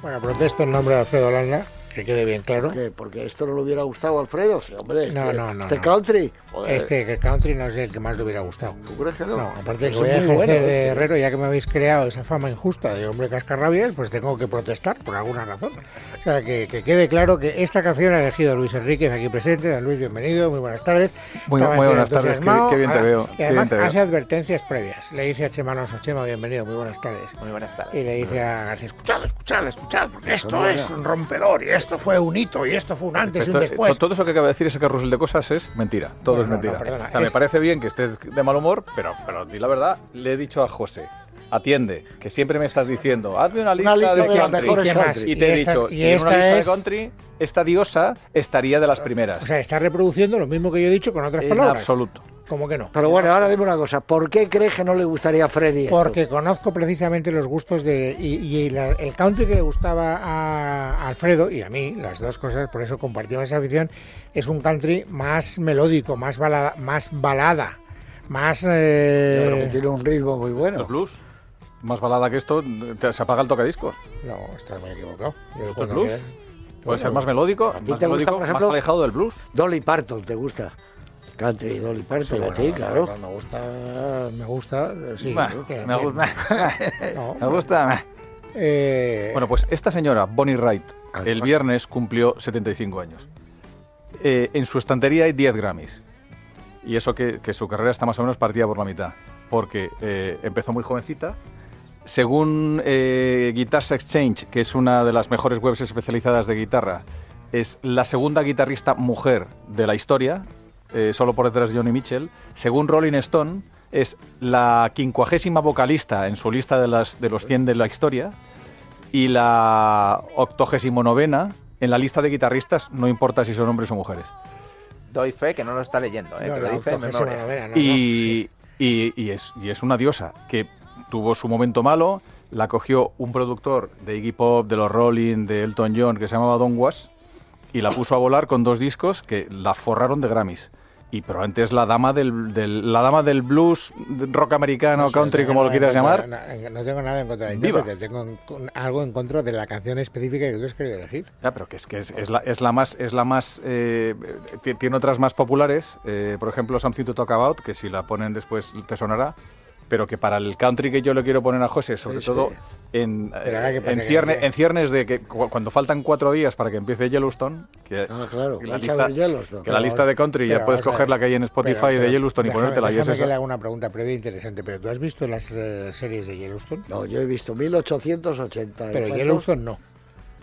Bueno, protesto en nombre de Alfredo que quede bien claro. Porque esto no le hubiera gustado Alfredo, hombre. Este, este country. Este country no es el que más le hubiera gustado. no? aparte que voy a ejercer de este. herrero, ya que me habéis creado esa fama injusta de hombre cascarrabias, pues tengo que protestar por alguna razón. O sea, que, quede claro que esta canción ha elegido Luis Enríquez aquí presente. Luis, bienvenido, muy buenas tardes. Muy, buenas tardes, qué, bien te ah, veo. Y además hace advertencias previas. Le dice a Chema Alonso, Chema, bienvenido, muy buenas tardes. Muy buenas tardes. Y le dice a García, escuchad, escuchad, escuchad, porque esto es un rompedor y esto fue un hito y esto fue un antes y un después. Todo eso que acaba de decir ese carrusel de cosas es mentira. Todo es mentira. o sea, me parece bien que estés de mal humor, pero, pero di la verdad, le he dicho a José, atiende, que siempre me estás diciendo, hazme una lista, de, country. Y, te he dicho, country, esta diosa estaría de las primeras. O sea, está reproduciendo lo mismo que yo he dicho con otras en palabras. absoluto. ¿Cómo que no? Pero bueno, ahora dime una cosa. ¿Por qué crees que no le gustaría a Freddy? Porque conozco precisamente los gustos de. Y, el country que le gustaba a Alfredo y a mí, las dos cosas, por eso compartimos esa afición, es un country más melódico, más balada. Más balada más. Eh, tiene un ritmo muy bueno. ¿Los blues? más balada que esto, se apaga el tocadiscos. No, estás muy equivocado. Yo blues? ¿Puede ser más melódico? más, melódico por ejemplo, más alejado del blues? Dolly Parton, ¿te gusta? Country Dolly Parton, sí, claro. me gusta, me gusta, eh, sí. Bueno, me, gusta, me eh. gusta. Bueno, pues esta señora, Bonnie Wright, ah, el viernes cumplió 75 años. Eh, en su estantería hay 10 Grammys. Y eso que, su carrera está más o menos partida por la mitad. Porque empezó muy jovencita, según eh, Guitars Exchange, que es una de las mejores webs especializadas de guitarra, es la segunda guitarrista mujer de la historia, eh, solo por detrás de Johnny Mitchell. Según Rolling Stone, es la quincuagésima vocalista en su lista de, las, de los 100 de la historia y la octogésimo novena en la lista de guitarristas, no importa si son hombres o mujeres. Doy fe que no lo está leyendo, y, es, y es una diosa que tuvo su momento malo, la cogió un productor de Iggy Pop, de los Rolling, de Elton John, que se llamaba Don Was, y la puso a volar con dos discos que la forraron de Grammys. Y probablemente es la dama del, la dama del blues, rock americano, country, como lo quieras llamar. No, tengo nada en contra de tengo algo en contra de la canción específica que tú has querido elegir. Ya, pero que es que es, la, más, es la más eh, tiene otras más populares. Eh, por ejemplo, Something to Talk About, que si la ponen después te sonará pero que para el country que yo le quiero poner a José, sobre todo En, en, en, ciernes de que cuando faltan cuatro días para que empiece Yellowstone, que, ah, la, lista, de country ya puedes coger la que hay en Spotify de Yellowstone y ponértela. Déjame y es que le hago una pregunta previa interesante, pero ¿tú has visto las eh, series de Yellowstone? No, yo he visto 1880. Pero Yellowstone no.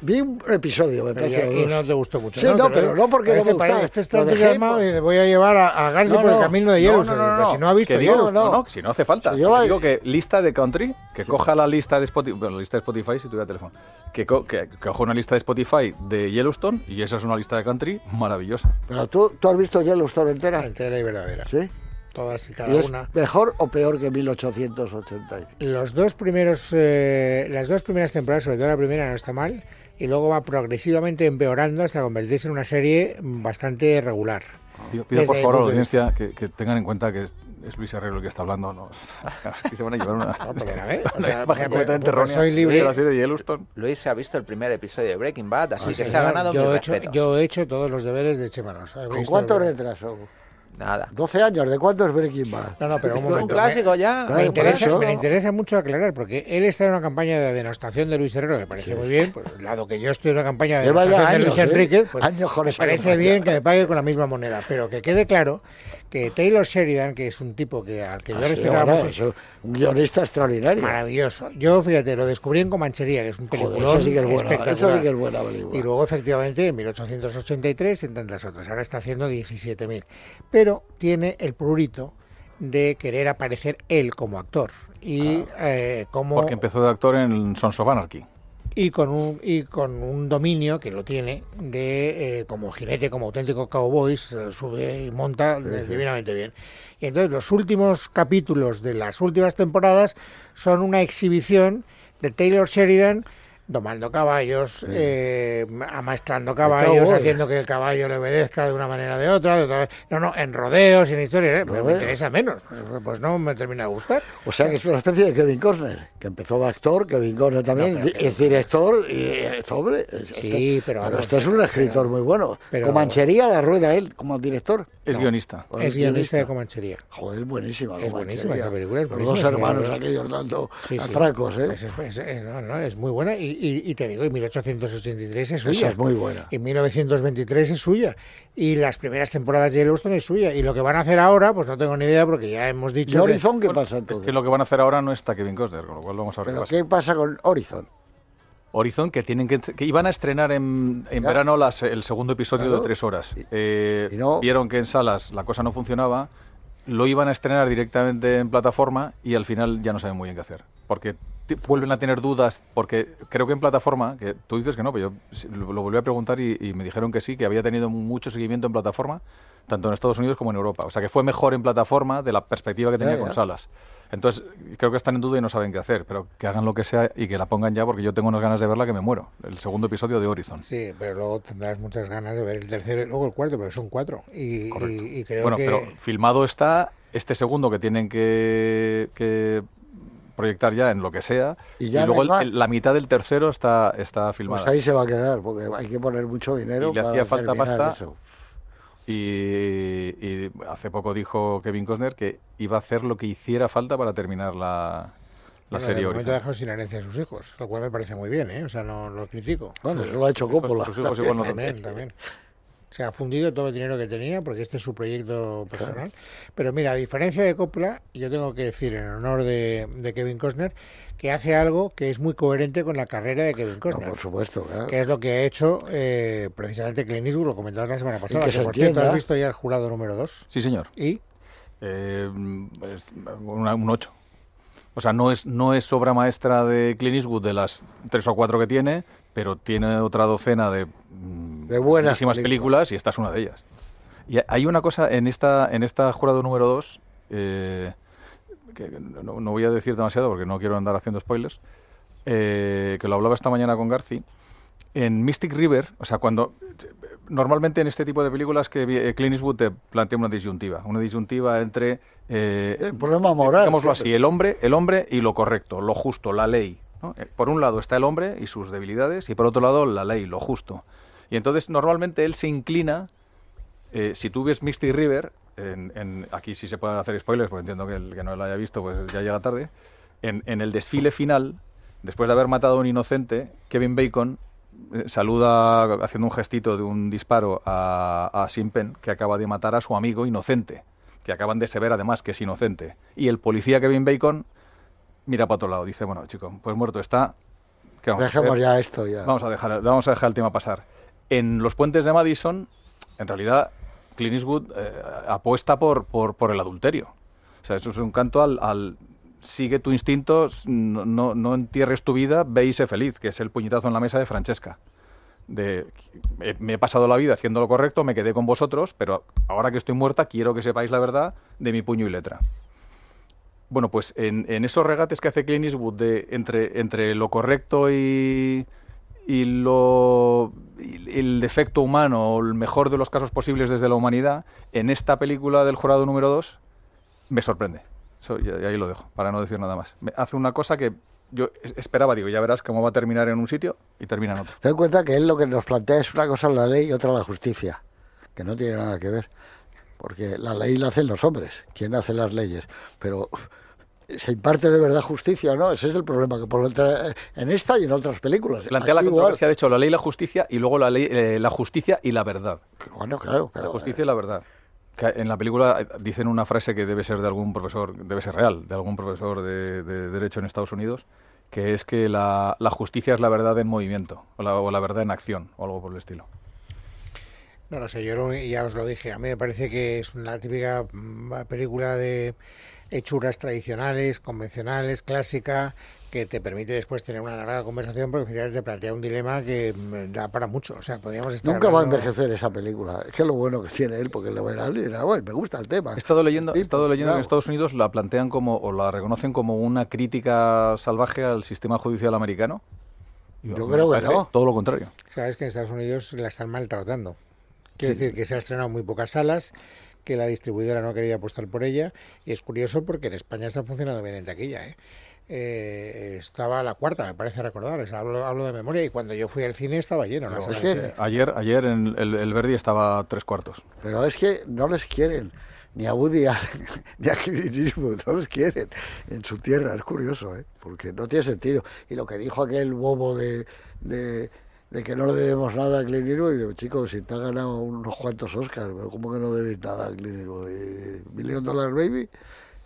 Vi un episodio, me parece. Y, no te gustó mucho. no, pero, no porque este no me Este está llamado y voy a llevar a, a por el camino de Yellowstone. Pues si no ha visto Yellowstone. No, no, si no hace falta. digo que lista de country, que coja la lista de Spotify, bueno, la lista de Spotify si tuviera teléfono, que, coja una lista de Spotify de Yellowstone y esa es una lista de country maravillosa. Pero tú, tú has visto Yellowstone entera. Entera y verdadera. Sí todas y cada una. ¿Mejor o peor que 1880? Los dos primeros, eh, las dos primeras temporadas, sobre todo la primera, no está mal y luego va progresivamente empeorando hasta convertirse en una serie bastante regular. Pido, pido por favor a la audiencia que, que, tengan en cuenta que es, Luis Herrero el que está hablando, no, se van a llevar una, completamente errónea soy libre. de la serie de Yellowstone. Luis se ha visto el primer episodio de Breaking Bad, así ah, que se ha ganado yo respeto. he hecho, Yo he hecho todos los deberes de Chemanos. ¿Con cuánto retraso? Nada. 12 años, ¿de cuánto es Breaking Bad? No, no, pero un clásico ya. Me, interesa, mucho aclarar, porque él está en una campaña de denostación de Luis Herrero, me parece muy bien, pues, lado que yo estoy en una campaña de denostación de Luis ¿eh? Enrique, pues, años me parece bien que me pague con la misma moneda, pero que quede claro Taylor Sheridan, que es un tipo que, al que yo ah, respetaba un guionista extraordinario. Maravilloso. Yo, fíjate, lo descubrí en Comanchería, que es un peligroso. Y luego, efectivamente, en 1883 y tantas otras. Ahora está haciendo 17.000. Pero tiene el prurito de querer aparecer él como actor. Y eh, como... Porque empezó de actor en Sons of Anarchy y con un, y con un dominio que lo tiene de eh, como jinete, como auténtico cowboy, sube y monta divinamente bien. Y entonces los últimos capítulos de las últimas temporadas son una exhibición de Taylor Sheridan domando caballos, eh, amaestrando caballos, haciendo que el caballo le obedezca de una manera o de otra, de otra No, no, en rodeos y en historias. ¿eh? Pues me interesa menos. Pues no me termina de gustar. O sea que es una especie de Kevin Costner, que empezó de actor, Kevin Costner también es director y eh, sobre. Sí, pero, pero este es un escritor muy bueno. Pero, Comanchería la rueda él como director. Es guionista. Es, guionista, de Comanchería. Joder, buenísima. Es buenísima esa película. Es Los dos hermanos aquellos dando sí, atracos, ¿eh? Es, no, es muy buena y y, te digo, en 1883 es suya. Esa es muy buena. En 1923 es suya. Y las primeras temporadas de Yellowstone es suya. Y lo que van a hacer ahora, pues no tengo ni idea porque ya hemos dicho... Horizon qué pasa Es que lo que van a hacer ahora no está Kevin Costner, con lo cual vamos a ver ¿Pero qué pasa, con Horizon? Horizon, que tienen que, iban a estrenar en, en verano el segundo episodio de tres horas. Eh, vieron que en salas la cosa no funcionaba, lo iban a estrenar directamente en plataforma y al final ya no saben muy bien qué hacer. Porque vuelven a tener dudas, porque creo que en plataforma, que tú dices que no, pero yo lo volví a preguntar y, me dijeron que sí, que había tenido mucho seguimiento en plataforma, tanto en Estados Unidos como en Europa. O sea, que fue mejor en plataforma de la perspectiva que tenía con Salas. Entonces, creo que están en duda y no saben qué hacer, pero que hagan lo que sea y que la pongan ya, porque yo tengo unas ganas de verla que me muero. El segundo episodio de Horizon. Sí, pero luego tendrás muchas ganas de ver el tercero y luego el cuarto, pero son cuatro. Y, y, bueno, pero filmado está este segundo que tienen que proyectar ya en lo que sea. Y, luego la mitad del tercero está, está filmada. Pues ahí se va a quedar, porque hay que poner mucho dinero. Y le para hacía falta pasta. Eso. Y, hace poco dijo Kevin Costner que iba a hacer lo que hiciera falta para terminar la, la bueno, serie. De ha dejado sin herencia a sus hijos, lo cual me parece muy bien, ¿eh? O sea, no lo critico. eso lo ha hecho pues Coppola. Sus hijos también se ha fundido todo el dinero que tenía, porque este es su proyecto personal. Pero mira, a diferencia de Copla yo tengo que decir en honor de, Kevin Costner, que hace algo que es muy coherente con la carrera de Kevin Costner. por supuesto, claro. Que es lo que ha hecho eh, precisamente Clint lo comentabas la semana pasada. Que, por cierto, ¿has visto ya el jurado número 2? Sí, señor. ¿Y? Eh, un 8. O sea, no es, no es obra maestra de Clint de las tres o cuatro que tiene, pero tiene otra docena de, mm, de buenas películas. películas. y esta es una de ellas. Y hay una cosa en esta, en esta jurado número 2, eh, que no, voy a decir demasiado porque no quiero andar haciendo spoilers, eh, que lo hablaba esta mañana con Garci, en Mystic River, o sea, cuando normalmente en este tipo de películas que eh, Clint Eastwood te plantea una disyuntiva, una disyuntiva entre eh, el problema moral, digámoslo así, el hombre, el hombre y lo correcto, lo justo, la ley, eh, por un lado está el hombre y sus debilidades, y por otro lado la ley, lo justo. Y entonces normalmente él se inclina, eh, si tú ves Misty River, en, aquí sí se pueden hacer spoilers, porque entiendo que el que no lo haya visto pues ya llega tarde, en, el desfile final, después de haber matado a un inocente, Kevin Bacon eh, saluda haciendo un gestito de un disparo a, a Simpen, que acaba de matar a su amigo inocente, que acaban de sever además que es inocente. Y el policía Kevin Bacon mira para otro lado. Dice, bueno, chico, pues muerto está. Dejemos ya esto. Ya. Vamos, a dejar, vamos a dejar el tema pasar. En los puentes de Madison, en realidad, Clint Eastwood eh, apuesta por, por, por, el adulterio. O sea, eso es un canto al, sigue tu instinto, no, no, no, entierres tu vida, ve y sé feliz, que es el puñetazo en la mesa de Francesca. De, eh, me he pasado la vida haciendo lo correcto, me quedé con vosotros, pero ahora que estoy muerta quiero que sepáis la verdad de mi puño y letra. Bueno, pues en, esos regates que hace Clint Eastwood de, entre, entre lo correcto y, lo el defecto humano o el mejor de los casos posibles desde la humanidad, en esta película del jurado número 2 me sorprende. y, ahí lo dejo, para no decir nada más. Me hace una cosa que yo esperaba, digo, ya verás cómo va a terminar en un sitio y termina en otro. Ten en cuenta que él lo que nos plantea es una cosa la ley y otra la justicia, que no tiene nada que ver porque la ley la hacen los hombres, quien hace las leyes, pero se imparte de verdad justicia, ¿no? Ese es el problema que por en esta y en otras películas. Plantea la controversia, de hecho, la ley y la justicia y luego la ley, eh, la justicia y la verdad. Bueno, claro. la justicia eh, y la verdad. en la película eh, dicen una frase que debe ser de algún profesor, debe ser real, de algún profesor de, derecho en Estados Unidos, que es que la, justicia es la verdad en movimiento o la, o la verdad en acción o algo por el estilo. No, no sé, yo ya os lo dije. A mí me parece que es una típica mm, película de hechuras tradicionales, convencionales, clásica, que te permite después tener una larga conversación porque final te plantea un dilema que mm, da para mucho. O sea, podríamos estar Nunca va a envejecer esa película. Es que es lo bueno que tiene él, porque le va a ir a me gusta el tema. He estado leyendo, he estado pues, leyendo que en Estados Unidos la plantean como, o la reconocen como una crítica salvaje al sistema judicial americano. Yo, creo que no. Todo lo contrario. Sabes que en Estados Unidos la están maltratando. Quiero decir que se ha estrenado muy pocas salas que la distribuidora no quería apostar por ella. Y es curioso porque en España está funcionando bien en taquilla. ¿eh? Eh, estaba la cuarta, me parece recordar, hablo, de memoria, y cuando yo fui al cine estaba lleno. ayer, ayer en el, Verdi estaba tres cuartos. Pero es que no les quieren, ni a Woody ni a Kirinismo, no les quieren en su tierra, es curioso, ¿eh? porque no tiene sentido. Y lo que dijo aquel bobo de de que no le debemos nada a Clint Eastwood. Y digo, chicos, si te ha ganado unos cuantos Oscars, ¿cómo que no debes nada a Clint Eastwood? de Dollar Baby,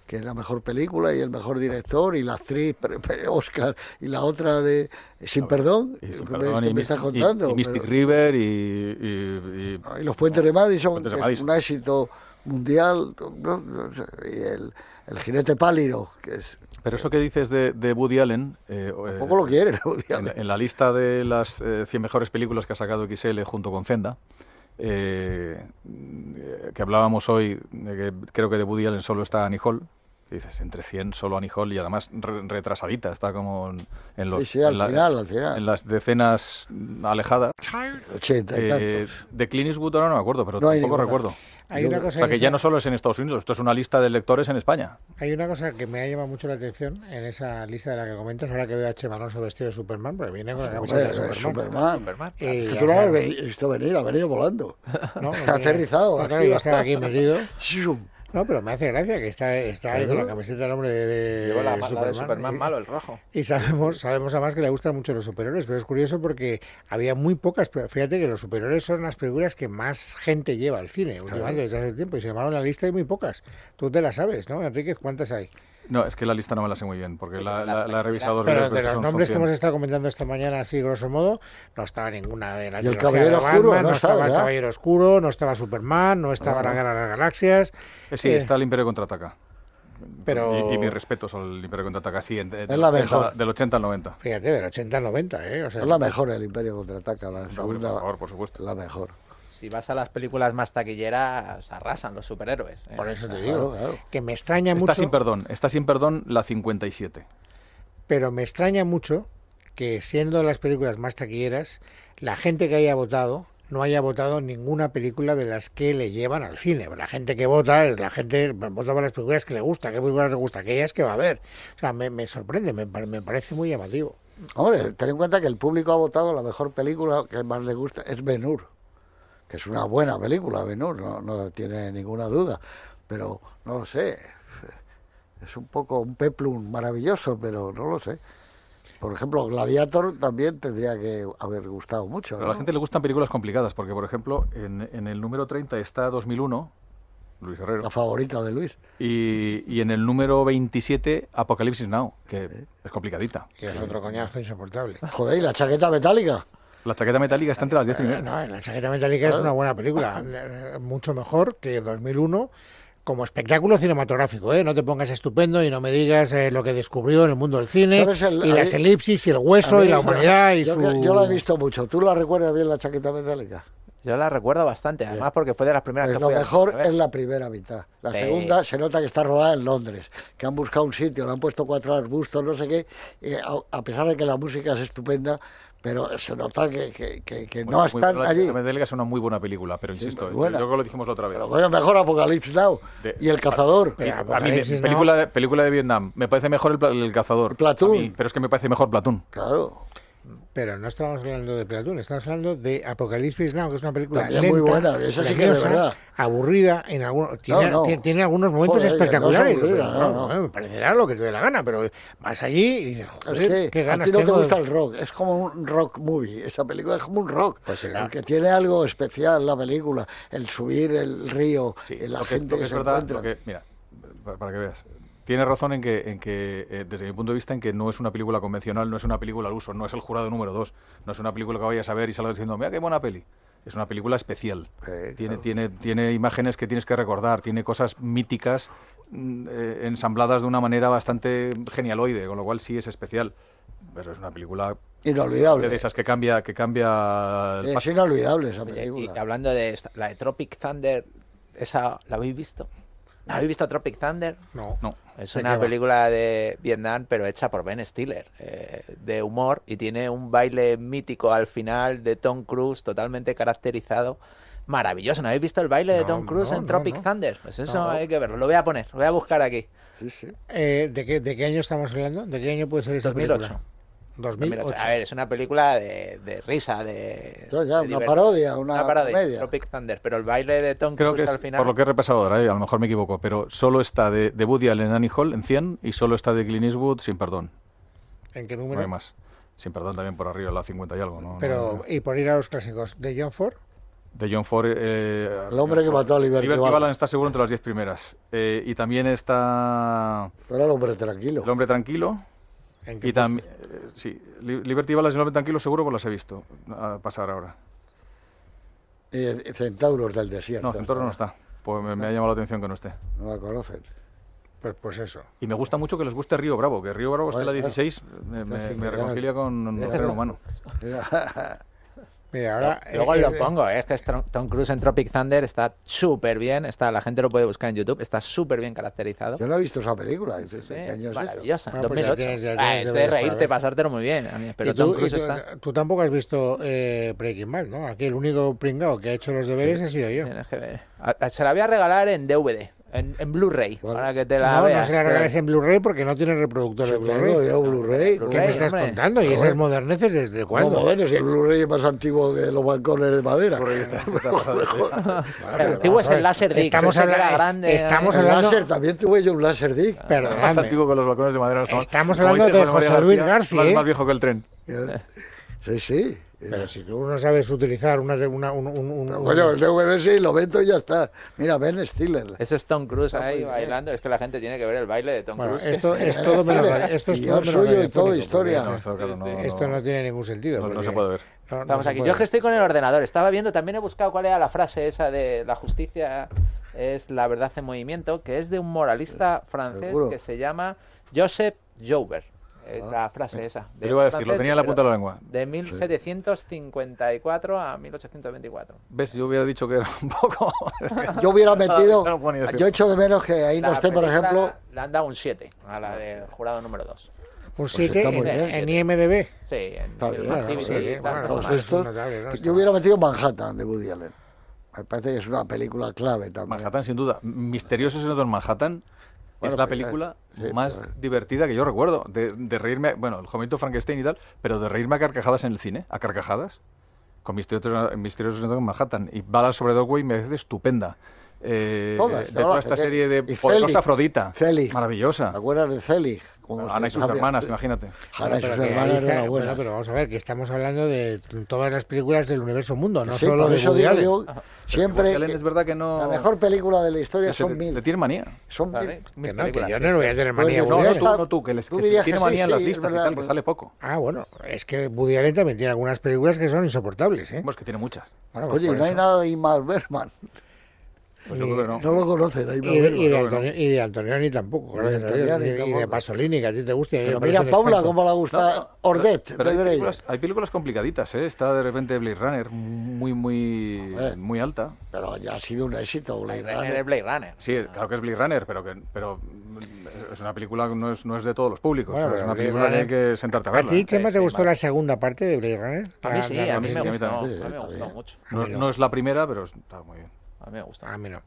que es la mejor película y el mejor director, y la actriz Oscar, y la otra de Sin Perdón, que, me, estás contando. Y, Mystic River, y, los Puentes de Madison, un éxito mundial, y el, el jinete pálido, que es pero eso que dices de, de Woody Allen... Eh, eh, lo En, la lista de las 100 eh, mejores películas que ha sacado XL junto con Zenda, que hablábamos hoy, que creo que de Woody Allen solo está Annie dices, entre 100 solo a Hall y además retrasadita, está como en, los, al final, en las decenas alejadas. 80 eh, de Clint Eastwood ahora no me acuerdo, pero tampoco recuerdo. Hay o sea, que, ya no solo es en Estados Unidos, esto es una lista de lectores en España. Hay una cosa que me ha llamado mucho la atención en esa lista de la que comentas, ahora que veo a Che Manoso vestido de Superman, porque viene con la camiseta de Superman. Superman. Superman. Y, tú lo has visto venir, ha venido volando. ha aterrizado. Ah, claro, quedado aquí metido. No, pero me hace gracia que está, está ahí con la camiseta del hombre de, de Superman, malo, el rojo. Y sabemos, sabemos además que le gustan mucho los superhéroes, pero es curioso porque había muy pocas. Fíjate que los superhéroes son las películas que más gente lleva al cine, últimamente desde hace tiempo, y se llamaron la lista y muy pocas. Tú te la sabes, ¿no, Enrique? ¿Cuántas hay? No, es que la lista no me la sé muy bien, porque la, la, he revisado Pero de los nombres que hemos estado comentando esta mañana, así grosso modo, no estaba ninguna de las... el Caballero Oscuro, no, estaba Caballero Oscuro, no estaba Superman, no estaba ah. la Guerra de las Galaxias. Eh, sí, eh, está el Imperio Contraataca. Pero... Y, mis respetos al Imperio Contraataca, sí, es la mejor. del 80 al 90. Fíjate, del 80 al 90, ¿eh? O sea, es la mejor el Imperio Contraataca, la segunda. Por por supuesto. La mejor si vas a las películas más taquilleras, arrasan los superhéroes. ¿eh? Por eso te digo, que me extraña mucho. Está sin perdón, está sin perdón la 57. Pero me extraña mucho que siendo las películas más taquilleras, la gente que haya votado no haya votado ninguna película de las que le llevan al cine. La gente que vota es la gente que vota por las películas que le gusta, qué películas le gusta, aquellas que va a ver. O sea, me, sorprende, me, me parece muy llamativo. Hombre, ten en cuenta que el público ha votado la mejor película que más le gusta es Benur que es una buena película, Benur, no, tiene ninguna duda, pero no lo sé, es un poco un peplum maravilloso, pero no lo sé. Por ejemplo, Gladiator también tendría que haber gustado mucho. a la gente le gustan películas complicadas, porque, por ejemplo, en, el número 30 está 2001, Luis Herrero. La favorita de Luis. Y, en el número 27, Apocalipsis Now, que es complicadita. Que es otro coñazo insoportable. Joder, ¿y la chaqueta metálica? La chaqueta metálica está entre las 10 eh, primeras. No, la chaqueta metálica es una buena película, eh, mucho mejor que 2001 como espectáculo cinematográfico, ¿eh? No te pongas estupendo y no me digas eh, lo que descubrió en el mundo del cine y las elipsis y el hueso y la humanidad y yo, su... Yo la he visto mucho. ¿Tú la recuerdas bien la chaqueta metálica? Yo la recuerdo bastante, además porque fue de las primeras que Lo mejor es la primera mitad. La segunda se nota que está rodada en Londres, que han buscado un sitio, le han puesto cuatro arbustos, no sé qué, a pesar de que la música es estupenda, pero se nota que, que, que, no están allí. allí. Me Delga es una muy buena película, pero insisto, yo creo que lo dijimos la otra vez. mejor apocalipsis Now y El Cazador. a mí, película, de, película de Vietnam, me parece mejor El, el Cazador. Platón. pero es que me parece mejor Platón. Claro pero no estamos hablando de Platón, estamos hablando de Apocalipsis Now, que es una película lenta, muy buena, eso sí que aburrida, en tiene, algunos momentos espectaculares. me parecerá lo que te dé la gana, pero vas allí y dices, Joder, que, qué ganas a ti no te gusta el rock, es como un rock movie, esa película es como un rock, porque pues tiene algo especial la película, el subir el río, la gente que, se encuentra. mira, para que veas, tiene razón en que, en que eh, desde mi punto de vista, en que no es una película convencional, no es una película al uso, no es el jurado número dos, no es una película que vayas a ver y salgas diciendo, mira qué buena peli. Es una película especial. tiene, tiene, tiene imágenes que tienes que recordar, tiene cosas míticas mm, eh, ensambladas de una manera bastante genialoide, con lo cual sí es especial. Pero es una película Inolvidable. De esas que cambia, que cambia. es inolvidable esa película. Y, hablando de la de Tropic Thunder, esa la habéis visto. ¿No habéis visto Tropic Thunder? No. no. Es una película de Vietnam, pero hecha por Ben Stiller, eh, de humor, y tiene un baile mítico al final de Tom Cruise, totalmente caracterizado. Maravilloso. ¿No habéis visto el baile de Tom Cruise en Tropic Thunder? Pues eso hay que verlo. Lo voy a poner, lo voy a buscar aquí. Eh, ¿de, qué, ¿de, qué, año estamos hablando? ¿De qué año puede ser esa 2008. A ver, es una película de, risa, de. una, parodia, una, parodia, Tropic Thunder, pero el baile de Tom Creo que al final. Por lo que he repasado ahora, ¿eh? a lo mejor me equivoco, pero solo está de, Woody Allen Annie Hall en 100 y solo está de Clint Eastwood sin perdón. ¿En qué número? No hay más. Sin perdón también por arriba, la 50 y algo, ¿no? Pero, y por ir a los clásicos, ¿de John Ford? De John Ford. Eh, el hombre que mató a Liberty, Liberty está seguro entre las 10 primeras. Eh, y también está. el hombre tranquilo. El hombre tranquilo y también, eh, sí, Liberty Ballas y 90 kilos seguro que las he visto a pasar ahora. Eh, eh, centauros del desierto. No, Centauros no está. Pues me, ha llamado la atención que no esté. No la conocen. Pues, pues eso. Y me gusta mucho que les guste Río Bravo, que Río Bravo esté la 16, me, reconcilia con el ser humano. Mira, ahora, luego lo pongo, ¿eh? es que Tom Cruise en Tropic Thunder está súper bien, está, la gente lo puede buscar en YouTube, está súper bien caracterizado. Yo no he visto esa película, ¿eh? sí, sí, maravillosa, pues ah, es de reírte, pasártelo muy bien. tú, tampoco has visto eh, Breaking Bad, ¿no? Aquí el único pringado que ha hecho los deberes ha sido yo. que ver. Se la voy a regalar en DVD. En, Blu-ray, para que te la no, veas. No, no en Blu-ray porque no tiene reproductor de Blu-ray. ray ah, qué me estás contando? ¿Y esas moderneces desde cuándo? No, el Blu-ray es más antiguo que los balcones de madera. el antiguo es el láser Dick. Estamos hablando, grande, eh. estamos el hablando... láser, también tuve yo un láser Dick. Perdón. más antiguo que los balcones de madera. Estamos, estamos hablando de José Luis García. ¿eh? Más viejo que el tren. Sí, sí. Pero si tú no sabes utilizar una, una un, coño, el DVD sí, lo vento y ya está. Mira, Ben Stiller. Eso es Tom Cruise ahí bailando. Es que la gente tiene que ver el baile de Tom Cruise. Esto es, todo Esto es todo suyo y todo historia. esto, no, tiene ningún sentido. No, se puede ver. Estamos aquí. Yo que estoy con el ordenador. Estaba viendo, también he buscado cuál era la frase esa de la justicia es la verdad en movimiento, que es de un moralista francés que se llama Joseph Joubert la frase esa. De, iba a decir, lo tenía en la punta de la lengua. De 1754 a 1824. ¿Ves? Yo hubiera dicho que era un poco. yo hubiera metido. yo echo de menos que ahí no esté, por ejemplo. Le han dado un 7 a la del jurado número 2. ¿Un 7 pues en, IMDB? Sí, en pues Yo hubiera metido Manhattan de Woody Allen. Me parece que es una película clave también. Manhattan, sin duda. Misterioso de Manhattan es la pues, eh, película más eh. divertida que yo recuerdo. De, reírme, bueno, el jovenito Frankenstein y tal, pero de reírme a carcajadas en el cine, a carcajadas, con Misterios misteriosos en Manhattan y Balas sobre Dogway me parece estupenda. Eh, de toda esta eh, serie de... Y Afrodita. Maravillosa. ¿Te acuerdas de Celig pues Ana y sus hermanas, eh, imagínate. Ana y sus hermanas de pero vamos a ver, que estamos hablando de todas las películas del universo mundo, no solo de eso Woody Allen. siempre. es verdad La mejor película de la historia son mil. Le tiene manía. Son mil. Que no, yo no le voy a tener pues manía no, no, tú, tú, que, le que tiene manía en las listas y tal, que sale poco. Ah, bueno, es que Woody Allen también tiene algunas películas que son insoportables, ¿eh? Pues que tiene muchas. Oye, no hay nada de Imar Bergman. Pues no. lo conocen, y, de Antonio, ni tampoco, Y de Pasolini, que a ti te gusta. mira, Paula, cómo le gusta no, Ordet, hay, películas, complicaditas, ¿eh? Está de repente Blade Runner muy, muy, muy alta. Pero ya ha sido un éxito Blade, Runner. Blade Runner. Sí, ah. claro que es Blade Runner, pero, que, pero es una película que no es, no es de todos los públicos. es una película que hay que sentarte a verla. ¿A ti, Chema, más te gustó la segunda parte de Blade Runner? A mí sí, a mí me gustó mucho. No es la primera, pero está muy bien. A mí me gusta. A mí no.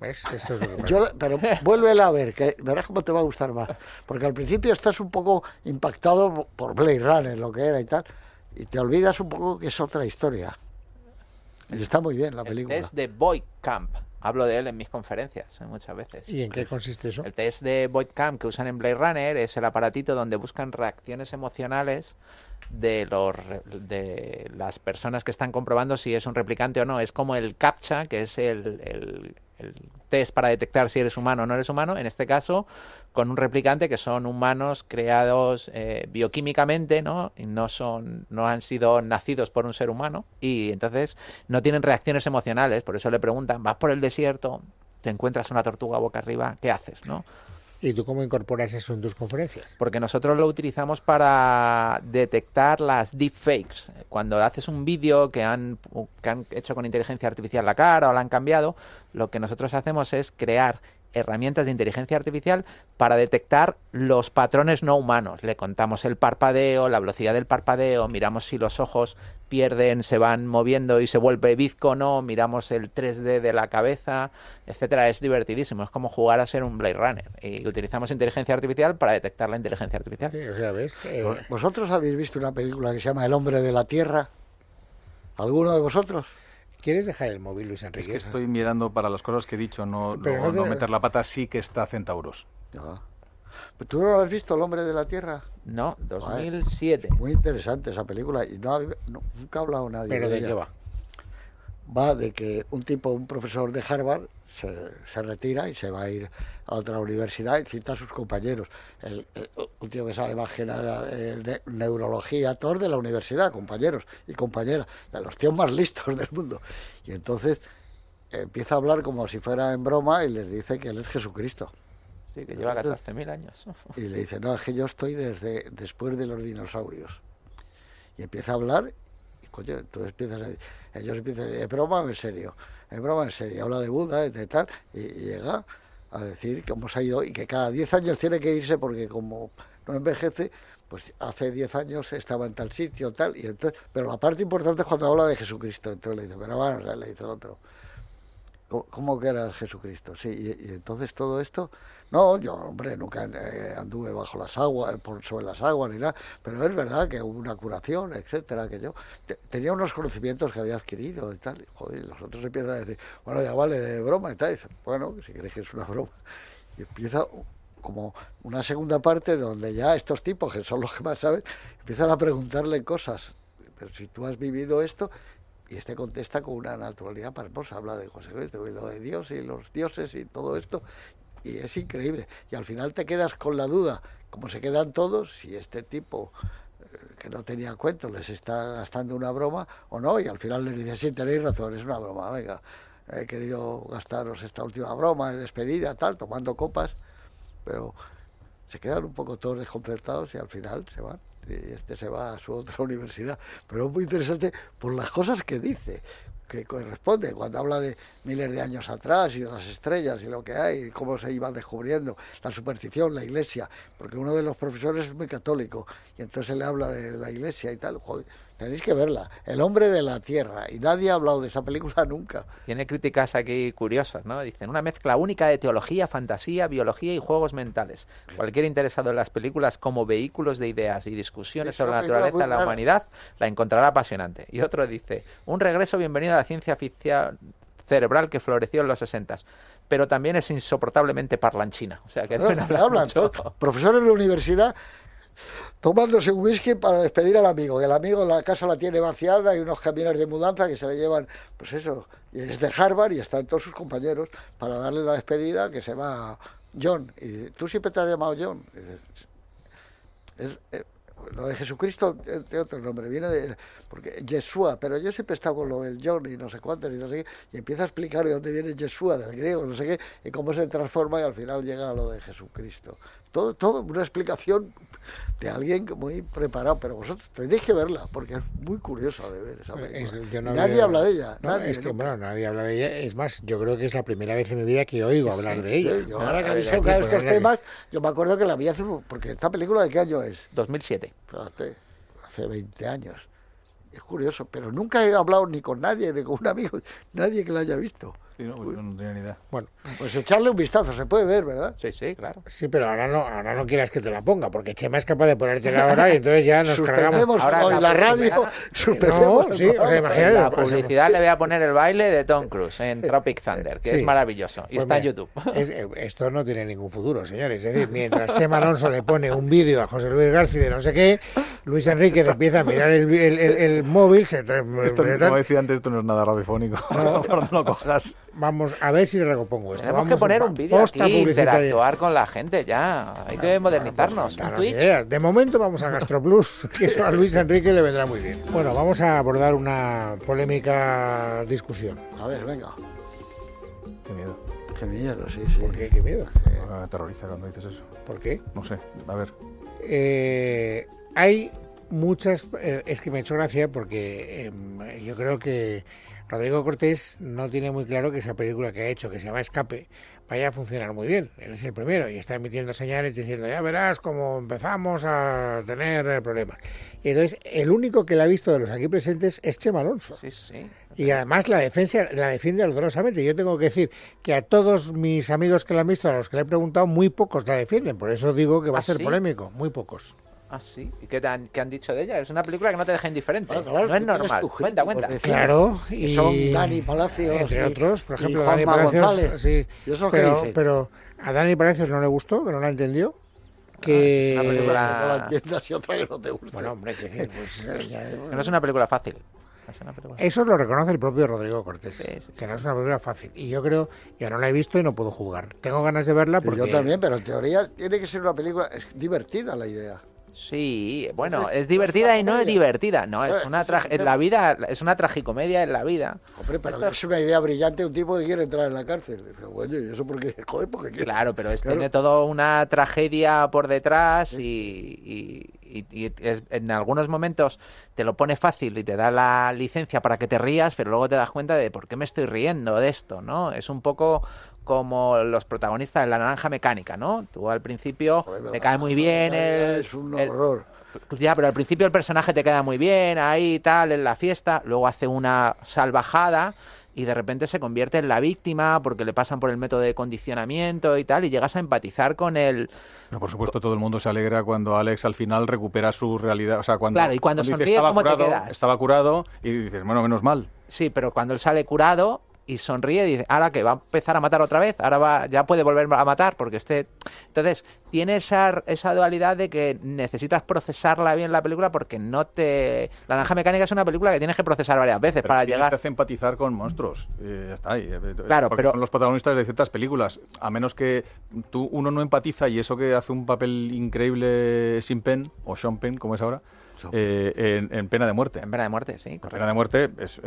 ¿Ves? pero vuélvela a ver, que verás cómo te va a gustar más. Porque al principio estás un poco impactado por Blade Runner, lo que era y tal, y te olvidas un poco que es otra historia. está muy bien la película. Es de Boy Camp. Hablo de él en mis conferencias ¿eh? muchas veces. ¿Y en qué consiste eso? El test de Voidcam que usan en Blade Runner es el aparatito donde buscan reacciones emocionales de, los, de las personas que están comprobando si es un replicante o no. Es como el CAPTCHA, que es el test para detectar si eres humano o no eres humano, en este caso con un replicante que son humanos creados eh, bioquímicamente, ¿no? Y no son, no han sido nacidos por un ser humano y entonces no tienen reacciones emocionales, por eso le preguntan, ¿vas por el desierto? ¿Te encuentras una tortuga boca arriba? ¿Qué haces, no? ¿Y tú cómo incorporas eso en tus conferencias? Porque nosotros lo utilizamos para detectar las deepfakes. Cuando haces un vídeo que han, hecho con inteligencia artificial la cara o la han cambiado, lo que nosotros hacemos es crear herramientas de inteligencia artificial para detectar los patrones no humanos. Le contamos el parpadeo, la velocidad del parpadeo, miramos si los ojos pierden, se van moviendo y se vuelve bizco no, miramos el 3D de la cabeza, etcétera, es divertidísimo, es como jugar a ser un Blade Runner y utilizamos inteligencia artificial para detectar la inteligencia artificial. Eh, ¿Vosotros habéis visto una película que se llama El hombre de la Tierra? ¿Alguno de vosotros? ¿Quieres dejar el móvil, Luis Enrique? Es que estoy mirando para las cosas que he dicho, no, meter la pata, sí que está Centauros. Pues ¿Tú no lo has visto, El hombre de la tierra? No, 2007. Muy interesante esa película y no, nunca ha hablado nadie. ¿Pero de, qué va? Va de que un tipo, un profesor de Harvard, se, retira y se va a ir a otra universidad y cita a sus compañeros. El, un tío que sabe más que nada de, neurología, todos de la universidad, compañeros y compañeras, de los tíos más listos del mundo. Y entonces empieza a hablar como si fuera en broma y les dice que él es Jesucristo que lleva 14.000 años. Y le dice, no, es que yo estoy desde después de los dinosaurios. Y empieza a hablar, y coño, entonces empiezas a, ellos empiezan, es broma en serio, es broma en serio, habla de Buda, de tal, y, llega a decir que hemos ido, y que cada 10 años tiene que irse porque como no envejece, pues hace 10 años estaba en tal sitio, tal, y entonces, pero la parte importante es cuando habla de Jesucristo, entonces le dice, pero bueno, le dice el otro, ¿cómo, que era Jesucristo? Sí, y entonces todo esto no, yo, hombre, nunca eh, anduve bajo las aguas, eh, por sobre las aguas ni nada, pero es verdad que hubo una curación, etcétera, que yo tenía unos conocimientos que había adquirido y tal. Y, joder, los otros empiezan a decir, bueno, ya vale, de broma y tal. Y bueno, si crees que es una broma. Y empieza como una segunda parte donde ya estos tipos, que son los que más saben, empiezan a preguntarle cosas. Pero si tú has vivido esto, y este contesta con una naturalidad para vos habla de José Luis, de Dios y los dioses y todo esto, y es increíble. Y al final te quedas con la duda, como se quedan todos, si este tipo eh, que no tenía cuento les está gastando una broma o no, y al final les dice, sí, tenéis razón, es una broma, venga, he querido gastaros esta última broma de despedida, tal, tomando copas, pero se quedan un poco todos desconcertados y al final se van. Y este se va a su otra universidad. Pero es muy interesante por las cosas que dice que corresponde. Cuando habla de miles de años atrás y de las estrellas y lo que hay, y cómo se iba descubriendo la superstición, la iglesia, porque uno de los profesores es muy católico y entonces le habla de la iglesia y tal. Joder, Tenéis que verla. El hombre de la tierra. Y nadie ha hablado de esa película nunca. Tiene críticas aquí curiosas, ¿no? Dicen, una mezcla única de teología, fantasía, biología y juegos mentales. Cualquier interesado en las películas como vehículos de ideas y discusiones sobre la naturaleza y la humanidad la encontrará apasionante. Y otro dice, un regreso bienvenido a la ciencia ficción cerebral que floreció en los 60 pero también es insoportablemente parlanchina. O sea, que no, hablan, hablan Profesores de universidad tomándose un whisky para despedir al amigo, el amigo la casa la tiene vaciada y unos camiones de mudanza que se le llevan, pues eso, y es de Harvard y están todos sus compañeros para darle la despedida que se va John. Y tú siempre te has llamado John. lo de Jesucristo de otro nombre, viene de porque Yeshua, pero yo siempre he estado con lo del John y no sé cuántos y no sé y empieza a explicar de dónde viene Yeshua, del griego, no sé qué, y cómo se transforma y al final llega a lo de Jesucristo. Todo, una explicación de alguien muy preparado, pero vosotros tenéis que verla, porque es muy curiosa de ver esa nadie habla de ella. es habla de ella. Es más, yo creo que es la primera vez en mi vida que oigo hablar de ella. yo, ahora que habéis tocado estos temas, yo me acuerdo que la vi hace... Porque esta película, ¿de qué año es? 2007. hace 20 años. Es curioso, pero nunca he hablado ni con nadie, ni con un amigo, nadie que la haya visto. Pues bueno, pues echarle un vistazo, se puede ver, ¿verdad? Sí, sí, claro. Sí, pero ahora no, ahora no quieras que te la ponga, porque Chema es capaz de ponerte la hora y entonces ya nos cargamos. Ahora la, radio, no, sí, o sea, imagínate. La publicidad le voy a poner el baile de Tom Cruise en Tropic Thunder, que es maravilloso, y pues está en YouTube. esto no tiene ningún futuro, señores. Es decir, mientras Chema Alonso le pone un vídeo a José Luis García de no sé qué, Luis Enrique empieza a mirar el, móvil, como decía antes, esto no es nada radiofónico. No, no lo cojas. Vamos a ver si le recompongo esto. Tenemos que poner un vídeo aquí, interactuar con la gente ya. Hay que modernizarnos. Pues, Twitch. De momento vamos a Gastroplus, que eso a Luis Enrique le vendrá muy bien. Bueno, vamos a abordar una polémica discusión. A ver, venga. Qué miedo. Qué miedo, sí, sí. ¿Por qué? ¿Qué miedo? Me ah, aterroriza cuando dices eso. ¿Por qué? No sé, a ver. Eh, hay muchas... Eh, es que me ha hecho gracia porque em, yo creo que Rodrigo Cortés no tiene muy claro que esa película que ha hecho, que se llama Escape, vaya a funcionar muy bien. Él es el primero y está emitiendo señales diciendo, ya verás cómo empezamos a tener problemas. Y entonces, el único que la ha visto de los aquí presentes es Chema Alonso. Sí, sí. Y además la defensa la defiende ardorosamente. Yo tengo que decir que a todos mis amigos que la han visto, a los que le he preguntado, muy pocos la defienden. Por eso digo que va a ¿Ah, ser polémico, muy pocos. Ah, sí. ¿Y qué, han, qué han dicho de ella? Es una película que no te deja indiferente. no es normal. cuenta, cuenta. claro. Y son Dani Palacios. Entre otros, por ejemplo, Dani Palacios. Sí, pero, pero a Dani Palacios no le gustó, que no la entendió que ah, no la entiendas y otra que no te gusta. Bueno, hombre, pues, eh, que, no es una película fácil. Eso lo reconoce el propio Rodrigo Cortés, que no es una película fácil. Y yo creo, ya no la he visto y no puedo jugar. Tengo ganas de verla porque... Yo también, pero en teoría tiene que ser una película es divertida la idea. Sí, bueno, es, divertida y no es divertida. No, es eh, una la vida, es una tragicomedia en la vida. Hombre, para Esta... es una idea brillante un tipo que quiere entrar en la cárcel. ¿y eso porque Claro, pero tiene toda una tragedia por detrás y, en algunos momentos te lo pone fácil y te da la licencia para que te rías, pero luego te das cuenta de por qué me estoy riendo de esto, ¿no? Es un poco como los protagonistas de La Naranja Mecánica, ¿no? Tú al principio te cae muy bien. es un horror. ya, pero al principio el personaje te queda muy bien, ahí tal, en la fiesta. Luego hace una salvajada y de repente se convierte en la víctima porque le pasan por el método de condicionamiento y tal, y llegas a empatizar con él... Pero por supuesto, todo el mundo se alegra cuando Alex al final recupera su realidad. O sea, cuando, claro, y cuando, sonríe, ¿cómo te quedas? Estaba curado y dices, bueno, menos mal. Sí, pero cuando él sale curado, y sonríe y dice, ahora que va a empezar a matar otra vez, ahora va, ya puede volver a matar porque este... Entonces, tiene esa, esa dualidad de que necesitas procesarla bien la película porque no te... La naranja mecánica es una película que tienes que procesar varias veces para llegar... a empatizar con monstruos, eh, está ahí. Eh, eh, claro, pero... con los protagonistas de ciertas películas, a menos que tú, uno no empatiza y eso que hace un papel increíble sin pen o Sean Pen como es ahora... Eh, en, pena de muerte. En pena de muerte, sí. en Pena de muerte, es,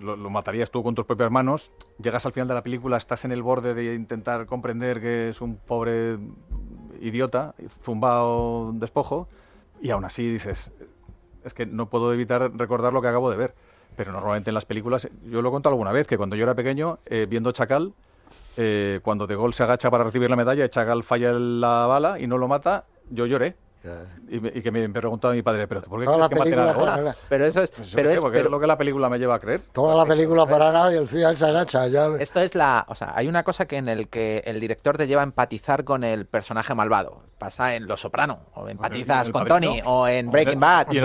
lo, matarías tú con tus propias manos. Llegas al final de la película, estás en el borde de intentar comprender que es un pobre idiota, zumbado despojo, y aún así dices, es que no puedo evitar recordar lo que acabo de ver. Pero normalmente en las películas, yo lo he alguna vez, que cuando yo era pequeño, eh, viendo Chacal, eh, cuando De Gaulle se agacha para recibir la medalla, Chacal falla la bala y no lo mata, yo lloré. Y, me, que me mi padre, pero ¿por qué la película Pero eso es, pues lo que la película me lleva a creer. Toda la película para nada el final se agacha. Esto es la, o sea, hay una cosa que en el que el director te lleva a empatizar con el personaje malvado. Pasa en Los Soprano, o empatizas con Tony, o en Breaking Bad. Y en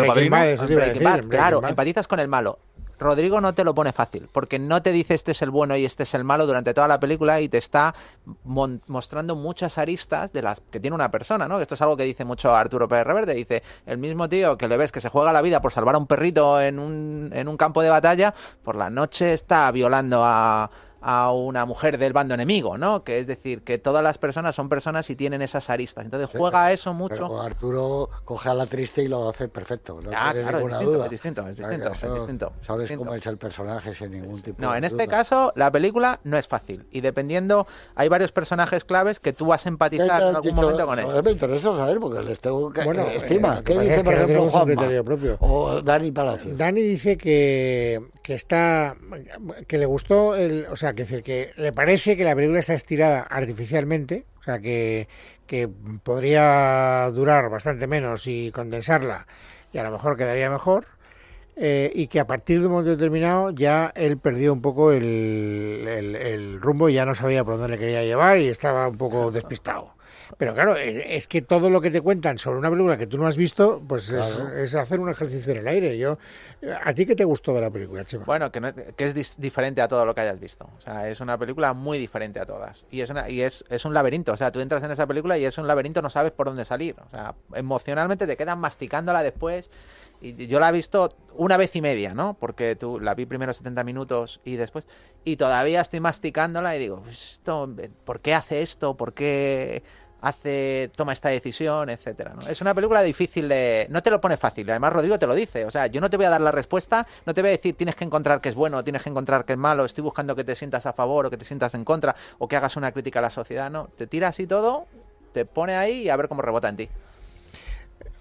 Breaking Bad, claro, empatizas con el malo. Rodrigo no te lo pone fácil, porque no te dice este es el bueno y este es el malo durante toda la película y te está mostrando muchas aristas de las que tiene una persona, ¿no? Esto es algo que dice mucho Arturo Pérez Reverte, dice, el mismo tío que le ves que se juega la vida por salvar a un perrito en un, en un campo de batalla, por la noche está violando a a una mujer del bando enemigo, ¿no? Que es decir, que todas las personas son personas y tienen esas aristas. Entonces juega a eso mucho. Pero pues Arturo coge a la triste y lo hace perfecto, no claro, es distinto, Es distinto, es distinto, Sabes cómo es el personaje sin ningún tipo No, en este caso la película no es fácil y dependiendo hay varios personajes claves que tú vas a empatizar en algún momento con ellos. Me interesa saber porque les tengo que bueno, estima, eh, ¿qué dice por ejemplo Juan propio o Dani Palacio? Dani dice que que está que le gustó, el, o sea, que decir que le parece que la película está estirada artificialmente, o sea, que, que podría durar bastante menos y condensarla y a lo mejor quedaría mejor. Eh, y que a partir de un momento determinado ya él perdió un poco el, el rumbo y ya no sabía por dónde le quería llevar y estaba un poco despistado. Pero claro, e, es que todo lo que te cuentan sobre una película que tú no has visto, pues es, hacer un ejercicio en el aire. Yo, ¿A ti qué te gustó de la película, Chema? Bueno, que, es diferente a todo lo que hayas visto. O sea, es una película muy diferente a todas. Y, es, una, y es, es un laberinto. O sea, tú entras en esa película y es un laberinto, no sabes por dónde salir. O sea, emocionalmente te quedan masticándola después. Y yo la he visto una vez y media, ¿no? Porque tú la vi primero 70 minutos y después. Y todavía estoy masticándola y digo, pues ¿esto, ¿por qué hace esto? ¿Por qué hace toma esta decisión, etcétera. ¿no? Es una película difícil de. No te lo pone fácil. Además, Rodrigo te lo dice. O sea, yo no te voy a dar la respuesta, no te voy a decir tienes que encontrar que es bueno, tienes que encontrar que es malo, estoy buscando que te sientas a favor o que te sientas en contra o que hagas una crítica a la sociedad. No, te tiras y todo, te pone ahí y a ver cómo rebota en ti.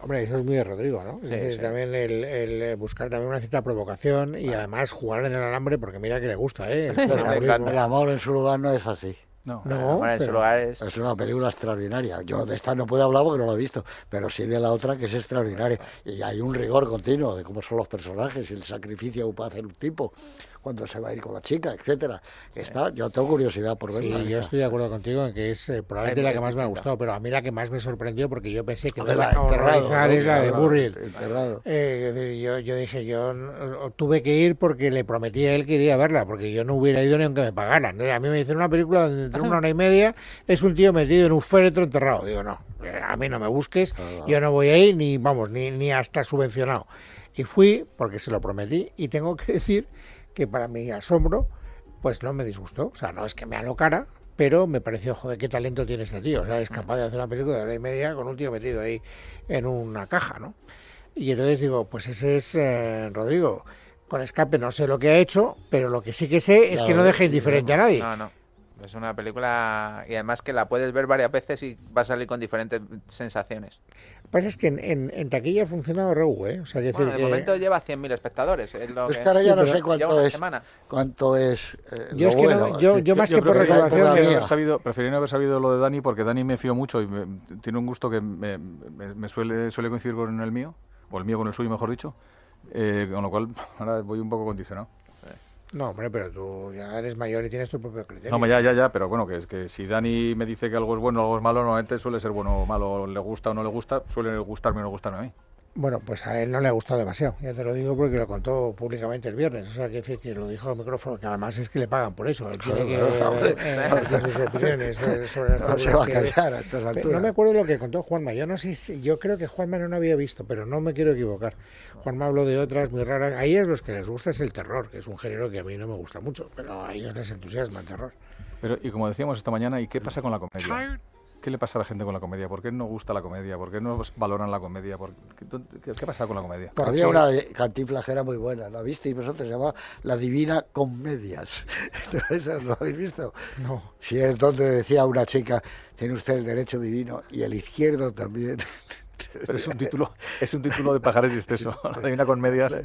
Hombre, eso es muy de Rodrigo, ¿no? es también el, eh, buscar también una cierta provocación y además jugar en el alambre porque mira que le gusta, ¿eh? el amor en su lugar no es así. No, es... una película extraordinaria. Yo de esta no puedo hablar porque no la he visto, pero sí de la otra que es extraordinaria. Y hay un rigor continuo de cómo son los personajes y el sacrificio que puede hacer un tipo. ...cuando se va a ir con la chica, etcétera. Está, yo tengo curiosidad por verla. yo estoy de acuerdo contigo en que es eh, probablemente la que más me ha gustado, pero a mí la que más me sorprendió porque yo pensé que no la es la de Burrill... Eh, yo, yo dije, yo tuve que ir porque le prometí a él que iría a verla, porque yo no hubiera ido ni aunque me pagaran. A mí me dicen una película donde entre una ah. hora y media es un tío metido en un féretro enterrado. Digo, no, eh, a mí no me busques, ah. yo no voy ahí ni, vamos, ni, ni hasta subvencionado. Y fui porque se lo prometí y tengo que decir que para mí, asombro, pues no me disgustó. O sea, no es que me alocara, pero me pareció, joder, qué talento tiene este tío. O sea, es capaz de hacer una película de hora y media con un tío metido ahí en una caja, ¿no? Y entonces digo, pues ese es eh, Rodrigo. Con escape no sé lo que ha hecho, pero lo que sí que sé es que no deja indiferente a nadie. No, no. Es una película y además que la puedes ver varias veces y va a salir con diferentes sensaciones pasa es que en, taquilla ha funcionado Row, ¿eh? O sea, de momento lleva 100.000 espectadores. Es que... ahora ya no sé cuánto es, cuánto eh, yo, yo, más que por recomendación. Preferiría, no haber sabido lo de Dani porque Dani me fío mucho y tiene un gusto que me, suele, suele coincidir con el mío, o el mío con el suyo, mejor dicho. Eh, con lo cual, ahora voy un poco condicionado. No, hombre, pero tú ya eres mayor y tienes tu propio criterio. No, ya, ya, ya, pero bueno, que es que si Dani me dice que algo es bueno o algo es malo, normalmente suele ser bueno o malo, le gusta o no le gusta, suele gustarme o no gustarme a mí. Bueno, pues a él no le ha gustado demasiado, ya te lo digo porque lo contó públicamente el viernes, o sea, que, lo dijo al micrófono, que además es que le pagan por eso, él tiene que eh, eh, sus opiniones eh, sobre las no se va a callar a No me acuerdo lo que contó Juanma, yo no sé, si, yo creo que Juanma no lo había visto, pero no me quiero equivocar. Juanma habló de otras muy raras, a ellos los que les gusta es el terror, que es un género que a mí no me gusta mucho, pero a ellos les entusiasma el terror. Pero, y como decíamos esta mañana, ¿y qué pasa con la comedia? ¿Qué le pasa a la gente con la comedia? ¿Por qué no gusta la comedia? ¿Por qué no valoran la comedia? qué, pasa con la comedia? Por había ah, una cantinflajera muy buena, ¿la visteis vosotros? Se llama La Divina Comedias. ¿Eso lo habéis visto? No. Si es donde decía una chica, tiene usted el derecho divino y el izquierdo también. Pero es un título, es un título de pajares y exceso. La divina con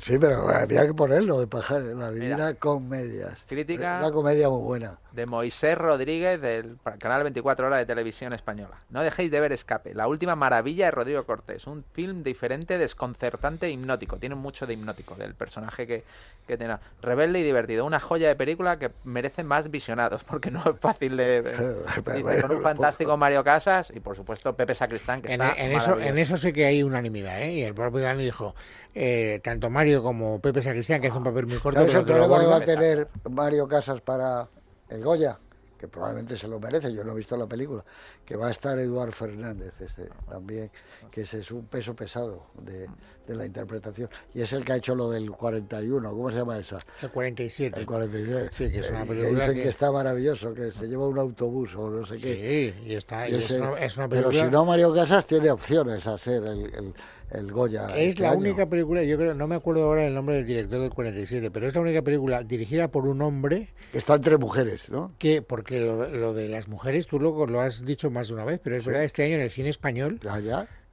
Sí, pero había que ponerlo de pajares. La divina con medias. Crítica. Una comedia muy buena. De Moisés Rodríguez del canal 24 horas de televisión española. No dejéis de ver Escape. La última maravilla de Rodrigo Cortés. Un film diferente, desconcertante e hipnótico. Tiene mucho de hipnótico del personaje que, que tiene. Rebelde y divertido. Una joya de película que merece más visionados porque no es fácil de. ver. con un fantástico Mario Casas y por supuesto Pepe Sacristán que está. E, en eso, eso sé que hay unanimidad, ¿eh? Y el propio Dani dijo, eh, tanto Mario como Pepe Sacristán, que es un papel muy corto, pero, va a tener Mario Casas para el Goya? que probablemente se lo merece, yo no he visto la película, que va a estar Eduard Fernández ese, también, que es un peso pesado de, la interpretación. Y es el que ha hecho lo del 41, ¿cómo se llama esa? El 47. El 47. Sí, que es una eh, película. Que dicen que... está maravilloso, que se lleva un autobús o no sé qué. Sí, y, está, es, una, película. Pero si no, Mario Casas tiene opciones a ser el el Goya. Es este la única película, yo creo, no me acuerdo ahora el nombre del director del 47, pero es la única película dirigida por un hombre. Está entre mujeres, ¿no? Que, porque lo, de las mujeres, tú lo has dicho más de una vez, pero es verdad, este año en el cine español.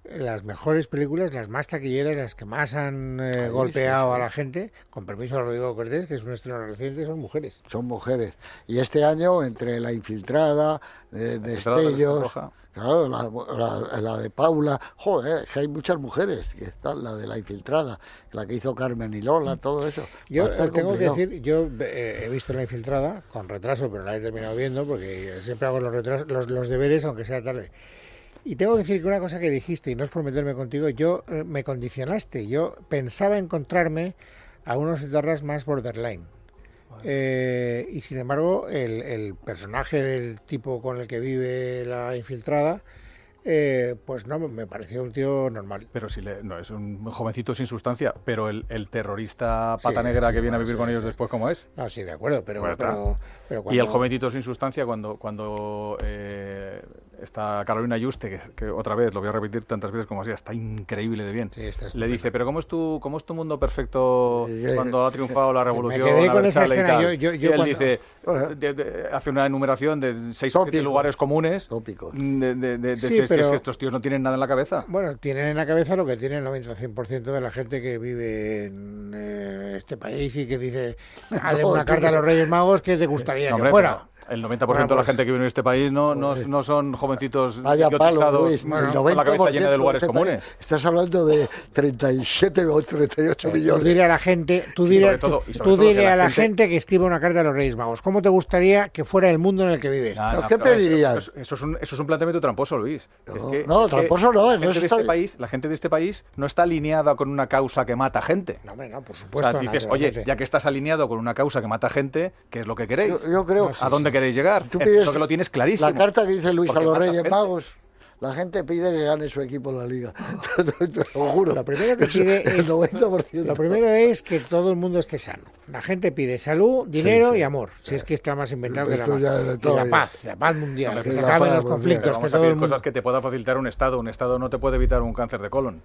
Las mejores películas, las más taquilleras, las que más han eh, golpeado a la gente, con permiso de Rodrigo Cortés, que es un estreno reciente, son mujeres. Son mujeres. Y este año, entre La Infiltrada, eh, Destellos. Claro, la, de Paula, joder, que hay muchas mujeres, que está la de la infiltrada, la que hizo Carmen y Lola, mm. todo eso. Yo eh, tengo que decir, yo eh, he visto la infiltrada con retraso, pero la he terminado viendo porque siempre hago los, los, deberes, aunque sea tarde. Y tengo que decir que una cosa que dijiste, y no es prometerme contigo, yo eh, me condicionaste. Yo pensaba encontrarme a unos guitarras más borderline. Eh, y sin embargo, el, personaje del tipo con el que vive la infiltrada, eh, pues no, me pareció un tío normal. Pero si no, es un jovencito sin sustancia, pero el, terrorista pata negra que viene a vivir con ellos después, ¿cómo es? No, sí, de acuerdo, pero... Pues y el jovencito sin sustancia, cuando, cuando eh, está Carolina Yuste, que, otra vez lo voy a repetir tantas veces como sea, está increíble de bien. Le dice, pero ¿cómo es tu, cómo es tu mundo perfecto cuando ha triunfado la revolución? Me quedé con esa escena. y él dice, hace una enumeración de seis siete lugares comunes. Tópico. De, de estos tíos no tienen nada en la cabeza. Bueno, tienen en la cabeza lo que tienen el 90-100% de la gente que vive en eh, este país y que dice, hazle una carta a los Reyes Magos que te gustaría que fuera. El 90% de la pues, gente que vive en este país no, no, pues, son jovencitos vaya con la cabeza llena de lugares este comunes. estás hablando de 37 o 38 eh, millones. Tú dile a la gente, tú dile, tú, a la gente... que escriba una carta a los Reyes Magos. ¿Cómo te gustaría que fuera el mundo en el que vives? ¿Qué pedirías? Eso, es un, planteamiento tramposo, Luis. No, tramposo no. La gente, de este país, la gente de este país no está alineada con una causa que mata gente. No, no, por supuesto. O dices, oye, ya que estás alineado con una causa que mata gente, ¿qué es lo que queréis? Yo, creo. ¿A dónde queréis llegar. Eh, que lo tienes clarísimo. La carta que dice Luis a los Reyes Pagos. La gente pide que gane su equipo en la liga. Te lo juro. La primera que pide es, primero es que todo el mundo esté sano. La gente pide salud, dinero y amor. Si es que está más inventado que la paz. la paz, mundial, que, se acaben los conflictos. Vamos que cosas que te pueda facilitar un Estado. Un Estado no te puede evitar un cáncer de colon.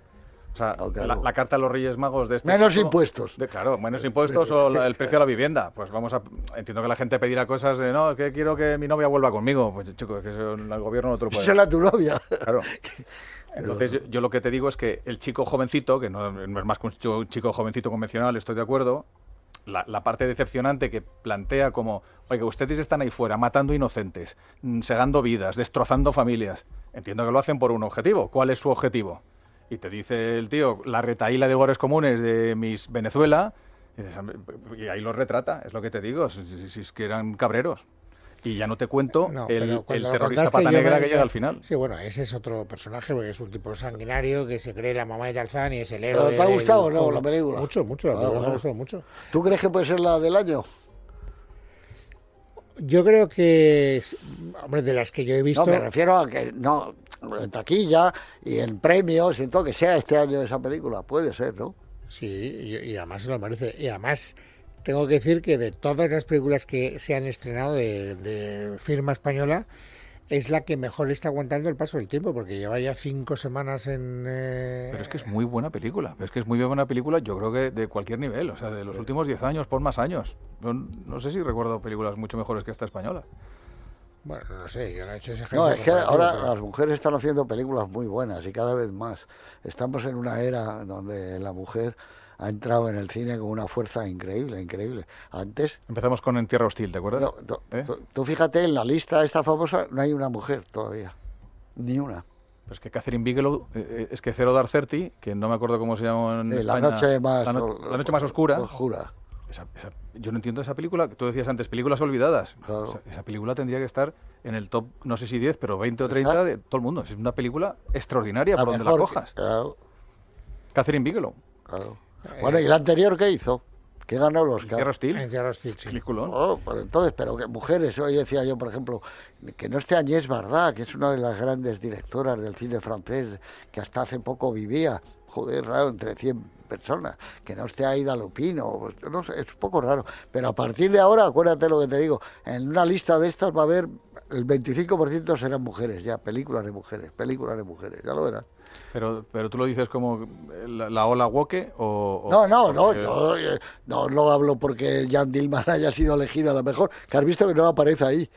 O sea, la, carta de los Reyes Magos de este Menos impuestos. claro, menos impuestos o el precio de la vivienda. Pues vamos a. Entiendo que la gente pedirá cosas de no, que quiero que mi novia vuelva conmigo. Pues chicos, que el gobierno no puede. la tu novia. Claro. Entonces, yo, lo que te digo es que el chico jovencito, que no, es más que un chico, jovencito convencional, estoy de acuerdo, la, la, parte decepcionante que plantea como, oiga, ustedes están ahí fuera matando inocentes, segando vidas, destrozando familias. Entiendo que lo hacen por un objetivo. ¿Cuál es su objetivo? y te dice el tío la retaíla de hogares comunes de mis Venezuela, y, ahí lo retrata, es lo que te digo, si, es que eran cabreros. Y ya no te cuento el, el, terrorista pata que llega al final. Sí, bueno, ese es otro personaje, porque es un tipo sanguinario que se cree la mamá de Tarzán y es el héroe. ¿Te ha gustado o no la película? Mucho, mucho, la ah, película me ha gustado mucho. ¿Tú crees que puede ser la del año? Yo creo que, hombre, de las que yo he visto... No, me refiero a que, no, en taquilla y en premios, en todo que sea este año esa película, puede ser, ¿no? Sí, y, además se lo merece. Y además tengo que decir que de todas las películas que se han estrenado de, firma española, es la que mejor está aguantando el paso del tiempo, porque lleva ya cinco semanas en... Eh, Pero es que es muy buena película, es que es muy buena película, yo creo que de cualquier nivel, o sea, de los últimos diez años, por más años. No, no sé si recuerdo películas mucho mejores que esta española. Bueno, no sé, yo no he hecho ese ejemplo. No, es que ahora las mujeres están haciendo películas muy buenas y cada vez más. Estamos en una era donde la mujer ha entrado en el cine con una fuerza increíble, increíble. Antes... Empezamos con En Tierra Hostil, ¿te acuerdas? No, tú, ¿Eh? fíjate, en la lista esta famosa no hay una mujer todavía, ni una. Es pues que Catherine Bigelow, eh, eh, es que Cero Darcerti, que no me acuerdo cómo se llama en España, La noche más, la, noche más oscura. esa yo no entiendo esa película, que tú decías antes, películas olvidadas. Claro. esa película tendría que estar en el top, no sé si 10, pero 20 o 30 de todo el mundo. Es una película extraordinaria, para por donde la cojas. claro. Catherine Bigelow. Eh, bueno, ¿y la anterior qué hizo? ¿Qué ganó los Oscar? Hostil. En sí. Oh, pues entonces, pero que mujeres, hoy decía yo, por ejemplo, que no esté Agnès Barra, que es una de las grandes directoras del cine francés, que hasta hace poco vivía, joder, raro, entre 100 personas, que no esté ahí Dalupino, es un poco raro. Pero a partir de ahora, acuérdate lo que te digo, en una lista de estas va a haber, el 25% serán mujeres ya, películas de mujeres, películas de mujeres, ya lo verás. Pero, pero tú lo dices como la, ola woke o, No, no, no, no, lo eh, hablo porque Jan Dilman haya sido elegido a lo mejor, que has visto que no aparece ahí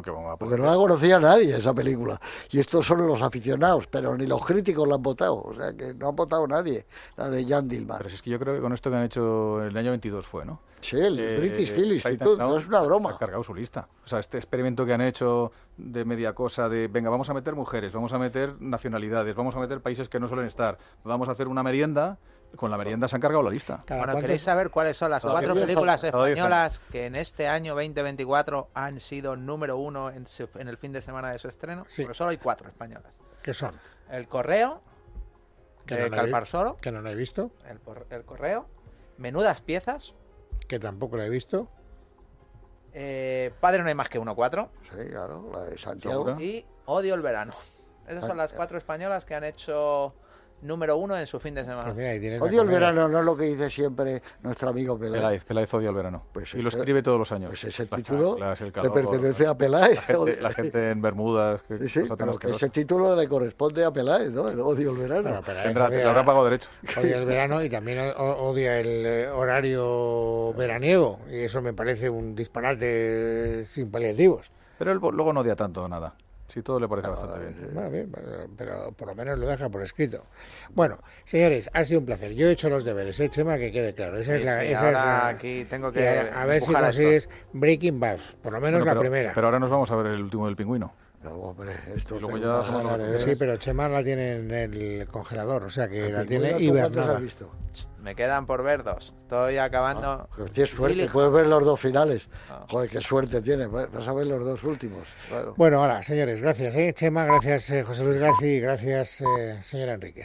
que Porque no la conocía nadie esa película. Y estos son los aficionados, pero ni los críticos la han votado. O sea, que no ha votado nadie, la de Jan Dilma. Pero es que yo creo que con esto que han hecho en el año 22 fue, ¿no? Sí, el eh, British eh, no es una broma. ha cargado su lista. O sea, este experimento que han hecho de media cosa, de venga, vamos a meter mujeres, vamos a meter nacionalidades, vamos a meter países que no suelen estar, vamos a hacer una merienda con la merienda se han cargado la lista. bueno, ¿queréis saber cuáles son las cuatro películas españolas que en este año 2024 han sido número uno en, el fin de semana de su estreno? Sí. Pero solo hay cuatro españolas. ¿Qué son? El Correo, que no Que no lo he visto. El, Correo. Menudas Piezas. Que tampoco lo he visto. Eh, padre no hay más que uno, cuatro. Sí, claro, la de Santiago. Y Odio el Verano. Esas son las cuatro españolas que han hecho número uno en su fin de semana. odio el verano, no es lo que dice siempre nuestro amigo Peláez. Peláez, Peláez odia el verano. Pues y lo escribe todos los años. Pues ese título le pertenece a Peláez. La gente, en Bermudas. ese título le corresponde a Peláez, ¿no? El odio el verano. Tendrá, derecho. Odia el verano y también odia el eh, horario veraniego. Y eso me parece un disparate sin paliativos. Pero él luego no odia tanto nada. Sí, todo le parece ah, bastante bien. bien pero, por lo menos lo deja por escrito. Bueno, señores, ha sido un placer. Yo he hecho los deberes, ¿eh, más Que quede claro. Esa es la. esa es aquí tengo que. a ver si consigues Breaking Bad, por lo menos la primera. Pero ahora nos vamos a ver el último del pingüino. No, hombre, esto la sí, pero Chema la tiene en el congelador, o sea que ah, la, tiene hibernada. Visto? Me quedan por ver dos. Estoy acabando. tienes ah, suerte, puedes ver los dos finales. Ah. Joder, qué suerte tiene, pues, Vas a ver los dos últimos. Bueno, ahora, señores, gracias. ¿eh? Chema, gracias eh, José Luis García y gracias eh, señora Enrique.